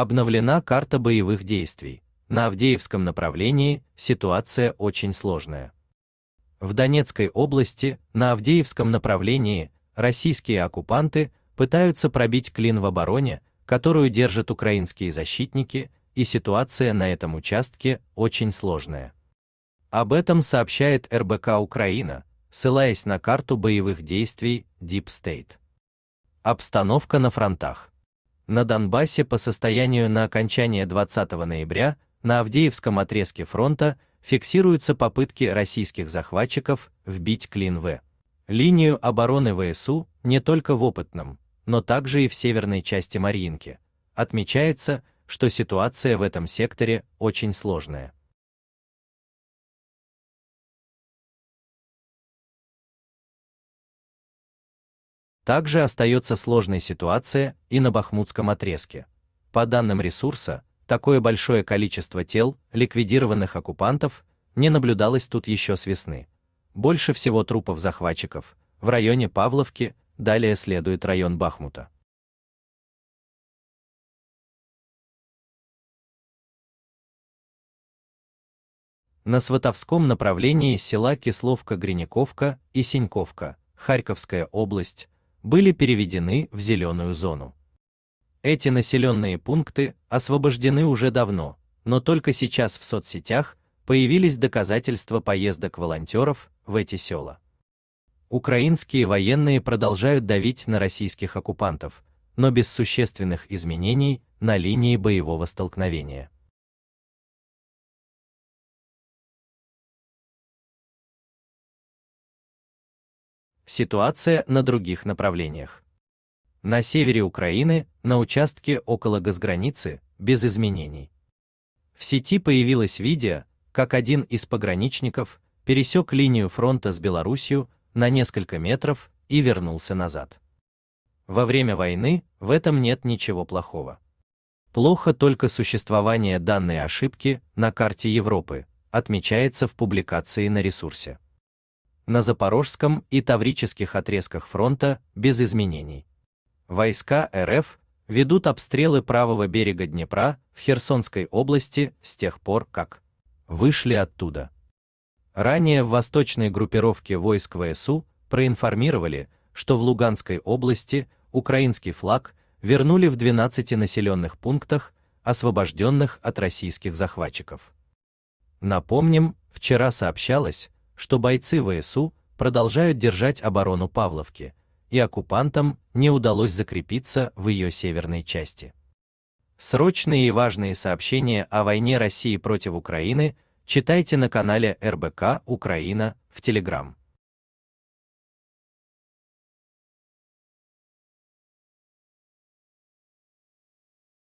обновлена карта боевых действий. На Авдеевском направлении ситуация очень сложная. В Донецкой области, на Авдеевском направлении, российские оккупанты пытаются пробить клин в обороне, которую держат украинские защитники, и ситуация на этом участке очень сложная. Об этом сообщает РБК Украина, ссылаясь на карту боевых действий Deep State. Обстановка на фронтах на Донбассе по состоянию на окончание 20 ноября на Авдеевском отрезке фронта фиксируются попытки российских захватчиков вбить клин в линию обороны ВСУ не только в опытном, но также и в северной части Мариинки. Отмечается, что ситуация в этом секторе очень сложная. Также остается сложная ситуация и на Бахмутском отрезке. По данным ресурса, такое большое количество тел ликвидированных оккупантов не наблюдалось тут еще с весны. Больше всего трупов захватчиков в районе Павловки, далее следует район Бахмута. на Сватовском направлении села кисловка Гриниковка и Синьковка, Харьковская область, были переведены в зеленую зону. Эти населенные пункты освобождены уже давно, но только сейчас в соцсетях появились доказательства поездок волонтеров в эти села. Украинские военные продолжают давить на российских оккупантов, но без существенных изменений на линии боевого столкновения. ситуация на других направлениях. На севере Украины, на участке около газграницы, без изменений. В сети появилось видео, как один из пограничников пересек линию фронта с Белоруссию на несколько метров и вернулся назад. Во время войны в этом нет ничего плохого. Плохо только существование данной ошибки на карте Европы, отмечается в публикации на ресурсе на Запорожском и Таврических отрезках фронта без изменений. Войска РФ ведут обстрелы правого берега Днепра в Херсонской области с тех пор, как вышли оттуда. Ранее в восточной группировке войск ВСУ проинформировали, что в Луганской области украинский флаг вернули в 12 населенных пунктах, освобожденных от российских захватчиков. Напомним, вчера сообщалось, что бойцы ВСУ продолжают держать оборону Павловки, и оккупантам не удалось закрепиться в ее северной части. Срочные и важные сообщения о войне России против Украины читайте на канале РБК Украина в Телеграм.